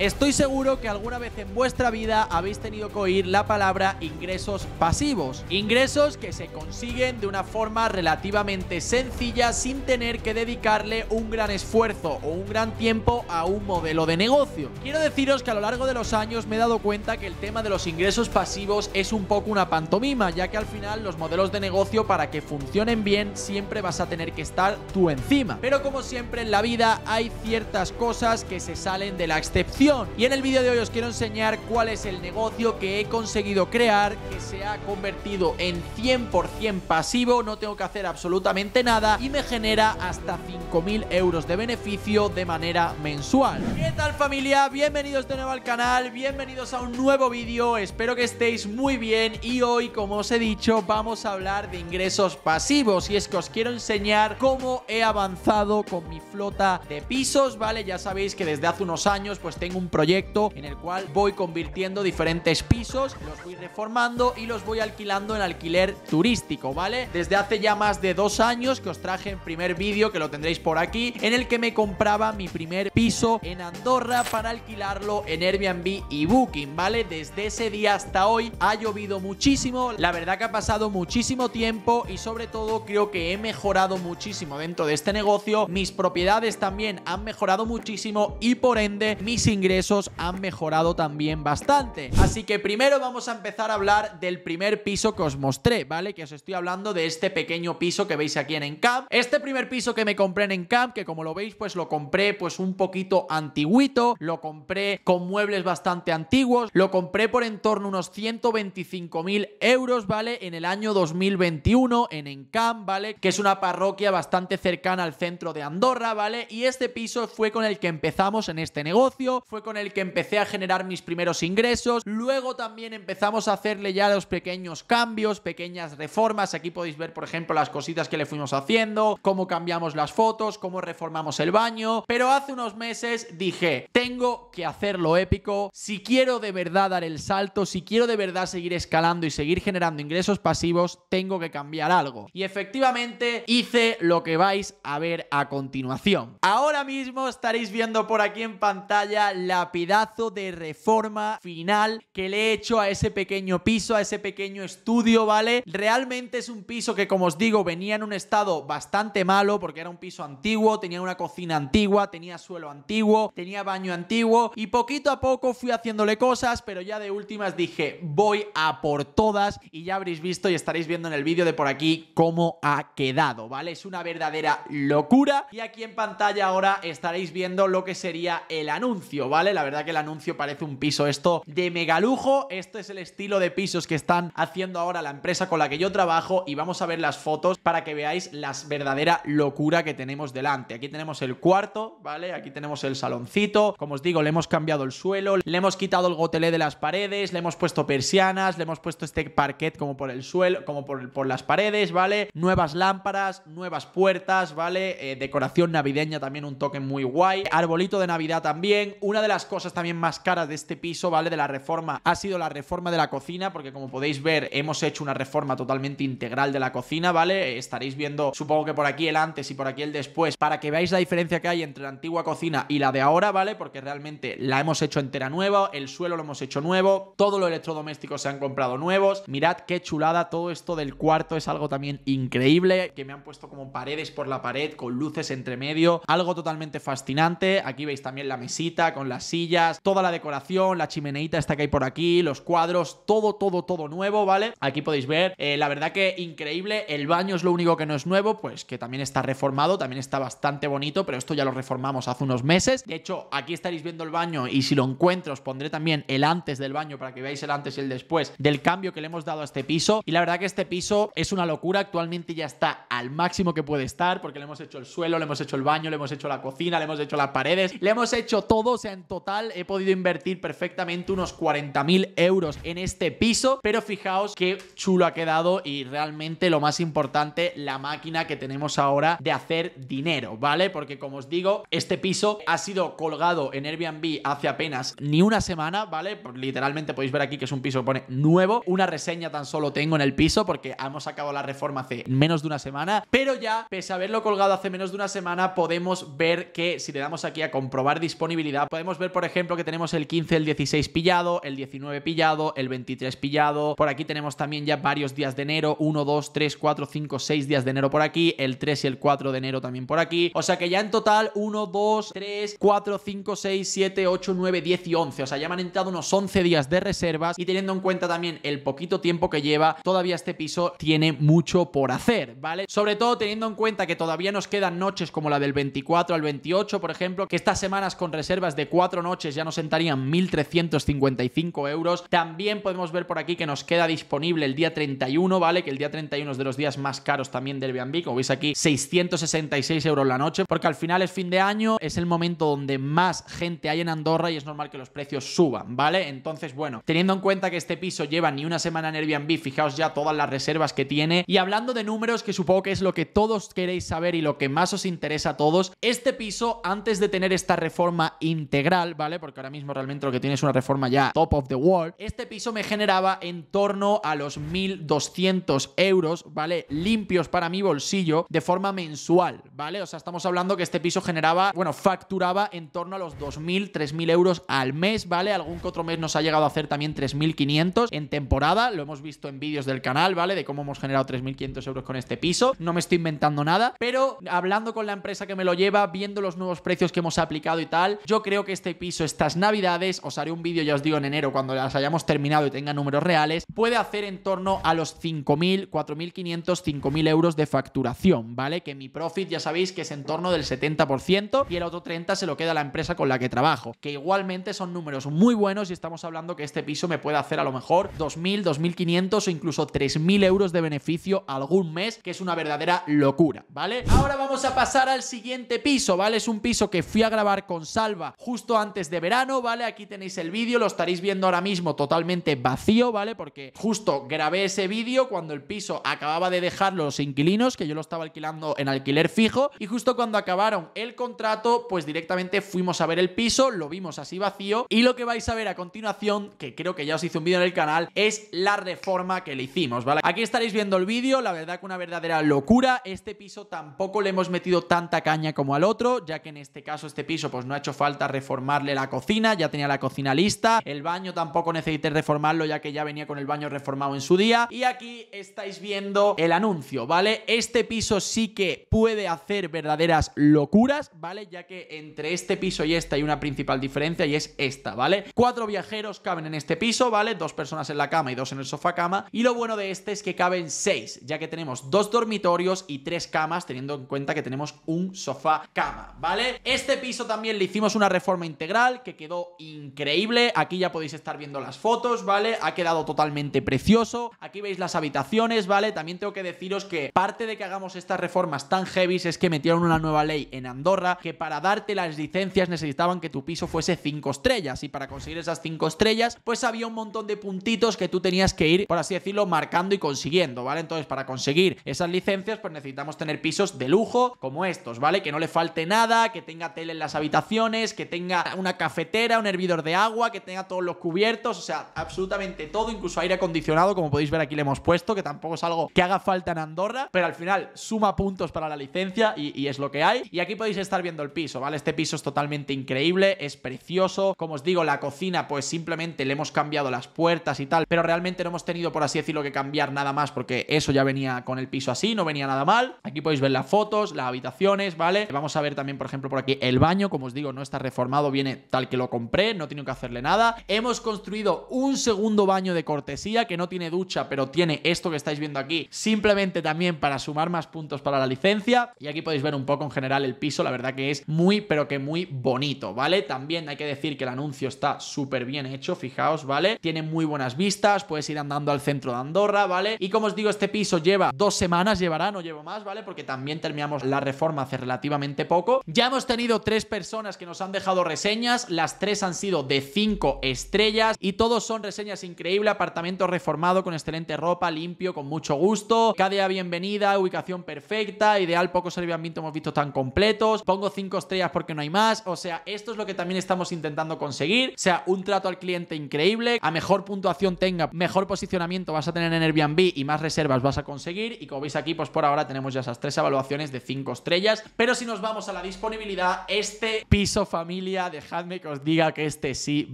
Estoy seguro que alguna vez en vuestra vida habéis tenido que oír la palabra ingresos pasivos. Ingresos que se consiguen de una forma relativamente sencilla sin tener que dedicarle un gran esfuerzo o un gran tiempo a un modelo de negocio. Quiero deciros que a lo largo de los años me he dado cuenta que el tema de los ingresos pasivos es un poco una pantomima, ya que al final los modelos de negocio para que funcionen bien siempre vas a tener que estar tú encima. Pero como siempre en la vida hay ciertas cosas que se salen de la excepción y en el vídeo de hoy os quiero enseñar cuál es el negocio que he conseguido crear, que se ha convertido en 100% pasivo, no tengo que hacer absolutamente nada y me genera hasta 5.000 euros de beneficio de manera mensual. ¿Qué tal familia? Bienvenidos de nuevo al canal, bienvenidos a un nuevo vídeo, espero que estéis muy bien y hoy, como os he dicho, vamos a hablar de ingresos pasivos y es que os quiero enseñar cómo he avanzado con mi flota de pisos, ¿vale? Ya sabéis que desde hace unos años pues tengo proyecto en el cual voy convirtiendo diferentes pisos, los voy reformando y los voy alquilando en alquiler turístico, ¿vale? Desde hace ya más de dos años que os traje en primer vídeo, que lo tendréis por aquí, en el que me compraba mi primer piso en Andorra para alquilarlo en Airbnb y Booking, ¿vale? Desde ese día hasta hoy ha llovido muchísimo, la verdad que ha pasado muchísimo tiempo y sobre todo creo que he mejorado muchísimo dentro de este negocio, mis propiedades también han mejorado muchísimo y por ende mis ingresos ingresos han mejorado también bastante. Así que primero vamos a empezar a hablar del primer piso que os mostré, ¿vale? Que os estoy hablando de este pequeño piso que veis aquí en Encamp. Este primer piso que me compré en Encamp, que como lo veis, pues lo compré pues un poquito antiguito, lo compré con muebles bastante antiguos, lo compré por en torno a unos 125.000 euros, ¿vale? En el año 2021 en Encamp, ¿vale? Que es una parroquia bastante cercana al centro de Andorra, ¿vale? Y este piso fue con el que empezamos en este negocio, fue con el que empecé a generar mis primeros ingresos. Luego también empezamos a hacerle ya los pequeños cambios, pequeñas reformas. Aquí podéis ver, por ejemplo, las cositas que le fuimos haciendo, cómo cambiamos las fotos, cómo reformamos el baño. Pero hace unos meses dije, tengo que hacerlo épico. Si quiero de verdad dar el salto, si quiero de verdad seguir escalando y seguir generando ingresos pasivos, tengo que cambiar algo. Y efectivamente hice lo que vais a ver a continuación. Ahora mismo estaréis viendo por aquí en pantalla lapidazo de reforma final que le he hecho a ese pequeño piso, a ese pequeño estudio, ¿vale? Realmente es un piso que, como os digo, venía en un estado bastante malo porque era un piso antiguo, tenía una cocina antigua, tenía suelo antiguo, tenía baño antiguo y poquito a poco fui haciéndole cosas, pero ya de últimas dije, voy a por todas y ya habréis visto y estaréis viendo en el vídeo de por aquí cómo ha quedado, ¿vale? Es una verdadera locura y aquí en pantalla ahora estaréis viendo lo que sería el anuncio, vale. La verdad que el anuncio parece un piso esto de lujo, Este es el estilo de pisos que están haciendo ahora la empresa con la que yo trabajo y vamos a ver las fotos para que veáis la verdadera locura que tenemos delante. Aquí tenemos el cuarto, ¿vale? Aquí tenemos el saloncito. Como os digo, le hemos cambiado el suelo, le hemos quitado el gotelé de las paredes, le hemos puesto persianas, le hemos puesto este parquet como por el suelo, como por, por las paredes, ¿vale? Nuevas lámparas, nuevas puertas, ¿vale? Eh, decoración navideña también un toque muy guay. Arbolito de Navidad también, una de las cosas también más caras de este piso, ¿vale? De la reforma, ha sido la reforma de la cocina, porque como podéis ver, hemos hecho una reforma totalmente integral de la cocina, ¿vale? Estaréis viendo, supongo que por aquí el antes y por aquí el después, para que veáis la diferencia que hay entre la antigua cocina y la de ahora, ¿vale? Porque realmente la hemos hecho entera nueva, el suelo lo hemos hecho nuevo, todos los electrodomésticos se han comprado nuevos. Mirad qué chulada todo esto del cuarto, es algo también increíble, que me han puesto como paredes por la pared, con luces entre medio, algo totalmente fascinante. Aquí veis también la mesita con las sillas, toda la decoración, la chimeneita esta que hay por aquí, los cuadros, todo, todo, todo nuevo, ¿vale? Aquí podéis ver, eh, la verdad que increíble, el baño es lo único que no es nuevo, pues que también está reformado, también está bastante bonito, pero esto ya lo reformamos hace unos meses. De hecho, aquí estaréis viendo el baño y si lo encuentro os pondré también el antes del baño para que veáis el antes y el después del cambio que le hemos dado a este piso. Y la verdad que este piso es una locura, actualmente ya está al máximo que puede estar porque le hemos hecho el suelo, le hemos hecho el baño, le hemos hecho la cocina, le hemos hecho las paredes, le hemos hecho todo, o total he podido invertir perfectamente unos 40.000 euros en este piso, pero fijaos qué chulo ha quedado y realmente lo más importante, la máquina que tenemos ahora de hacer dinero, ¿vale? Porque como os digo, este piso ha sido colgado en Airbnb hace apenas ni una semana, ¿vale? literalmente podéis ver aquí que es un piso pone nuevo, una reseña tan solo tengo en el piso porque hemos acabado la reforma hace menos de una semana, pero ya, pese a haberlo colgado hace menos de una semana, podemos ver que si le damos aquí a comprobar disponibilidad, podemos ver, por ejemplo, que tenemos el 15, el 16 pillado, el 19 pillado, el 23 pillado. Por aquí tenemos también ya varios días de enero, 1, 2, 3, 4, 5, 6 días de enero por aquí, el 3 y el 4 de enero también por aquí. O sea que ya en total 1, 2, 3, 4, 5, 6, 7, 8, 9, 10 y 11. O sea, ya me han entrado unos 11 días de reservas y teniendo en cuenta también el poquito tiempo que lleva, todavía este piso tiene mucho por hacer, ¿vale? Sobre todo teniendo en cuenta que todavía nos quedan noches como la del 24 al 28, por ejemplo, que estas semanas con reservas de cuatro noches ya nos sentarían 1.355 euros. También podemos ver por aquí que nos queda disponible el día 31, ¿vale? Que el día 31 es de los días más caros también de Airbnb, como veis aquí, 666 euros la noche, porque al final es fin de año, es el momento donde más gente hay en Andorra y es normal que los precios suban, ¿vale? Entonces, bueno, teniendo en cuenta que este piso lleva ni una semana en Airbnb, fijaos ya todas las reservas que tiene. Y hablando de números, que supongo que es lo que todos queréis saber y lo que más os interesa a todos, este piso, antes de tener esta reforma interna, integral, ¿vale? Porque ahora mismo realmente lo que tiene es una reforma ya top of the world. Este piso me generaba en torno a los 1.200 euros, ¿vale? Limpios para mi bolsillo de forma mensual, ¿vale? O sea, estamos hablando que este piso generaba, bueno, facturaba en torno a los 2.000, 3.000 euros al mes, ¿vale? Algún que otro mes nos ha llegado a hacer también 3.500 en temporada, lo hemos visto en vídeos del canal, ¿vale? De cómo hemos generado 3.500 euros con este piso, no me estoy inventando nada, pero hablando con la empresa que me lo lleva, viendo los nuevos precios que hemos aplicado y tal, yo creo que este piso estas navidades, os haré un vídeo, ya os digo, en enero cuando las hayamos terminado y tenga números reales, puede hacer en torno a los 5.000, 4.500, 5.000 euros de facturación, ¿vale? Que mi profit ya sabéis que es en torno del 70% y el otro 30% se lo queda la empresa con la que trabajo, que igualmente son números muy buenos y estamos hablando que este piso me puede hacer a lo mejor 2.000, 2.500 o incluso 3.000 euros de beneficio algún mes, que es una verdadera locura, ¿vale? Ahora vamos a pasar al siguiente piso, ¿vale? Es un piso que fui a grabar con Salva justo justo antes de verano, ¿vale? Aquí tenéis el vídeo, lo estaréis viendo ahora mismo totalmente vacío, ¿vale? Porque justo grabé ese vídeo cuando el piso acababa de dejar los inquilinos, que yo lo estaba alquilando en alquiler fijo, y justo cuando acabaron el contrato, pues directamente fuimos a ver el piso, lo vimos así vacío, y lo que vais a ver a continuación, que creo que ya os hice un vídeo en el canal, es la reforma que le hicimos, ¿vale? Aquí estaréis viendo el vídeo, la verdad que una verdadera locura, este piso tampoco le hemos metido tanta caña como al otro, ya que en este caso este piso pues no ha hecho falta reformar reformarle la cocina, ya tenía la cocina lista, el baño tampoco necesité reformarlo ya que ya venía con el baño reformado en su día y aquí estáis viendo el anuncio, ¿vale? Este piso sí que puede hacer verdaderas locuras, ¿vale? Ya que entre este piso y esta hay una principal diferencia y es esta, ¿vale? Cuatro viajeros caben en este piso, ¿vale? Dos personas en la cama y dos en el sofá cama y lo bueno de este es que caben seis, ya que tenemos dos dormitorios y tres camas teniendo en cuenta que tenemos un sofá cama, ¿vale? Este piso también le hicimos una reforma integral que quedó increíble. Aquí ya podéis estar viendo las fotos, ¿vale? Ha quedado totalmente precioso. Aquí veis las habitaciones, ¿vale? También tengo que deciros que parte de que hagamos estas reformas tan heavy es que metieron una nueva ley en Andorra que para darte las licencias necesitaban que tu piso fuese 5 estrellas y para conseguir esas 5 estrellas pues había un montón de puntitos que tú tenías que ir, por así decirlo, marcando y consiguiendo, ¿vale? Entonces para conseguir esas licencias pues necesitamos tener pisos de lujo como estos, ¿vale? Que no le falte nada, que tenga tele en las habitaciones, que tenga una cafetera, un hervidor de agua, que tenga todos los cubiertos, o sea, absolutamente todo, incluso aire acondicionado, como podéis ver aquí le hemos puesto, que tampoco es algo que haga falta en Andorra, pero al final suma puntos para la licencia y, y es lo que hay. Y aquí podéis estar viendo el piso, ¿vale? Este piso es totalmente increíble, es precioso, como os digo, la cocina pues simplemente le hemos cambiado las puertas y tal, pero realmente no hemos tenido, por así decirlo, que cambiar nada más porque eso ya venía con el piso así, no venía nada mal. Aquí podéis ver las fotos, las habitaciones, ¿vale? Vamos a ver también, por ejemplo, por aquí el baño, como os digo, no está reformado viene tal que lo compré, no he que hacerle nada. Hemos construido un segundo baño de cortesía que no tiene ducha, pero tiene esto que estáis viendo aquí, simplemente también para sumar más puntos para la licencia. Y aquí podéis ver un poco en general el piso, la verdad que es muy, pero que muy bonito, ¿vale? También hay que decir que el anuncio está súper bien hecho, fijaos, ¿vale? Tiene muy buenas vistas, puedes ir andando al centro de Andorra, ¿vale? Y como os digo, este piso lleva dos semanas, llevará, no llevo más, ¿vale? Porque también terminamos la reforma hace relativamente poco. Ya hemos tenido tres personas que nos han dejado reseñas, las tres han sido de 5 estrellas y todos son reseñas increíbles, apartamento reformado con excelente ropa, limpio, con mucho gusto, cada día bienvenida, ubicación perfecta, ideal, pocos ambiente hemos visto tan completos, pongo 5 estrellas porque no hay más, o sea, esto es lo que también estamos intentando conseguir, o sea, un trato al cliente increíble, a mejor puntuación tenga, mejor posicionamiento vas a tener en Airbnb y más reservas vas a conseguir y como veis aquí, pues por ahora tenemos ya esas tres evaluaciones de 5 estrellas, pero si nos vamos a la disponibilidad, este piso familia dejadme que os diga que este sí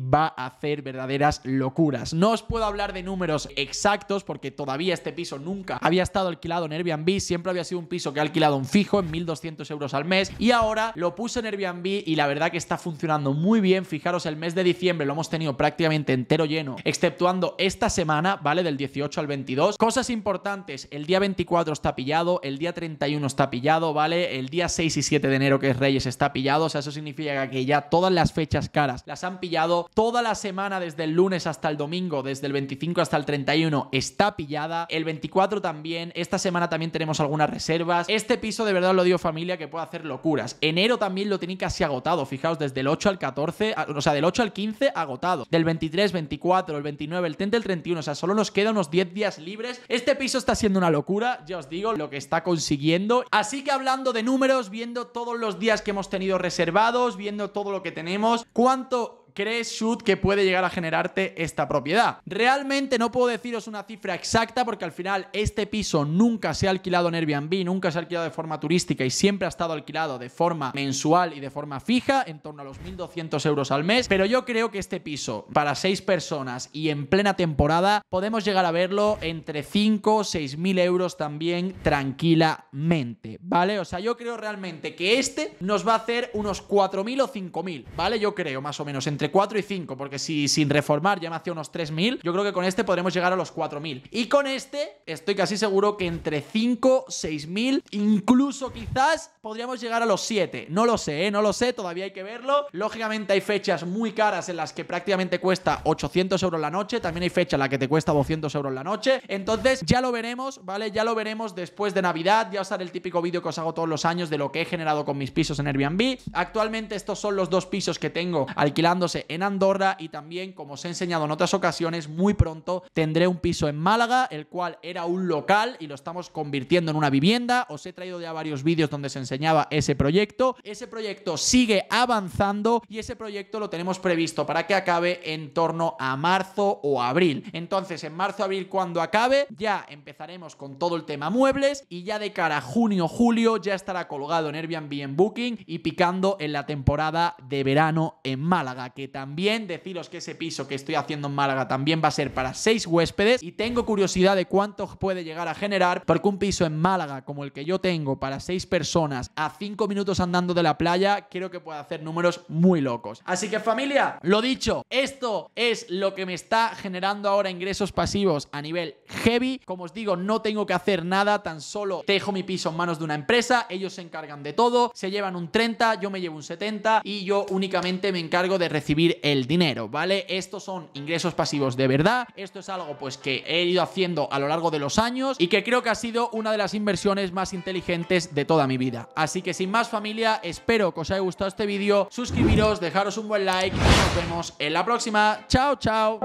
va a hacer verdaderas locuras. No os puedo hablar de números exactos porque todavía este piso nunca había estado alquilado en Airbnb, siempre había sido un piso que ha alquilado un fijo en 1.200 euros al mes y ahora lo puse en Airbnb y la verdad que está funcionando muy bien. Fijaros, el mes de diciembre lo hemos tenido prácticamente entero lleno, exceptuando esta semana, ¿vale? Del 18 al 22. Cosas importantes, el día 24 está pillado, el día 31 está pillado, ¿vale? El día 6 y 7 de enero que es Reyes está pillado, o sea, eso significa que ya todas las fechas caras. Las han pillado toda la semana desde el lunes hasta el domingo, desde el 25 hasta el 31 está pillada. El 24 también. Esta semana también tenemos algunas reservas. Este piso de verdad lo dio familia que puede hacer locuras. Enero también lo tiene casi agotado. Fijaos, desde el 8 al 14, o sea, del 8 al 15 agotado. Del 23, 24, el 29, el 30, el 31. O sea, solo nos quedan unos 10 días libres. Este piso está siendo una locura, ya os digo, lo que está consiguiendo. Así que hablando de números, viendo todos los días que hemos tenido reservados, viendo todos los que tenemos, cuánto crees, Shoot, que puede llegar a generarte esta propiedad? Realmente no puedo deciros una cifra exacta porque al final este piso nunca se ha alquilado en Airbnb, nunca se ha alquilado de forma turística y siempre ha estado alquilado de forma mensual y de forma fija, en torno a los 1.200 euros al mes. Pero yo creo que este piso, para 6 personas y en plena temporada, podemos llegar a verlo entre 5 o 6.000 euros también tranquilamente, ¿vale? O sea, yo creo realmente que este nos va a hacer unos 4.000 o 5.000, ¿vale? Yo creo, más o menos, entre 4 y 5, porque si sin reformar ya me hacía unos 3.000, yo creo que con este podremos llegar a los 4.000. Y con este estoy casi seguro que entre 5, 6.000, incluso quizás podríamos llegar a los 7. No lo sé, ¿eh? no lo sé, todavía hay que verlo. Lógicamente hay fechas muy caras en las que prácticamente cuesta 800 euros la noche, también hay fecha en la que te cuesta 200 euros la noche. Entonces ya lo veremos, ¿vale? Ya lo veremos después de Navidad, ya os haré el típico vídeo que os hago todos los años de lo que he generado con mis pisos en Airbnb. Actualmente estos son los dos pisos que tengo alquilándose en Andorra y también, como os he enseñado en otras ocasiones, muy pronto tendré un piso en Málaga, el cual era un local y lo estamos convirtiendo en una vivienda. Os he traído ya varios vídeos donde se enseñaba ese proyecto. Ese proyecto sigue avanzando y ese proyecto lo tenemos previsto para que acabe en torno a marzo o abril. Entonces, en marzo, abril, cuando acabe, ya empezaremos con todo el tema muebles y ya de cara a junio, julio, ya estará colgado en Airbnb en Booking y picando en la temporada de verano en Málaga que también deciros que ese piso que estoy haciendo en Málaga también va a ser para seis huéspedes y tengo curiosidad de cuánto puede llegar a generar porque un piso en Málaga como el que yo tengo para seis personas a cinco minutos andando de la playa creo que puede hacer números muy locos. Así que familia, lo dicho, esto es lo que me está generando ahora ingresos pasivos a nivel heavy. Como os digo, no tengo que hacer nada, tan solo dejo mi piso en manos de una empresa, ellos se encargan de todo, se llevan un 30, yo me llevo un 70 y yo únicamente me encargo de recibir el dinero, ¿vale? Estos son ingresos pasivos de verdad, esto es algo pues que he ido haciendo a lo largo de los años y que creo que ha sido una de las inversiones más inteligentes de toda mi vida. Así que sin más familia, espero que os haya gustado este vídeo, suscribiros, dejaros un buen like y nos vemos en la próxima. Chao, chao.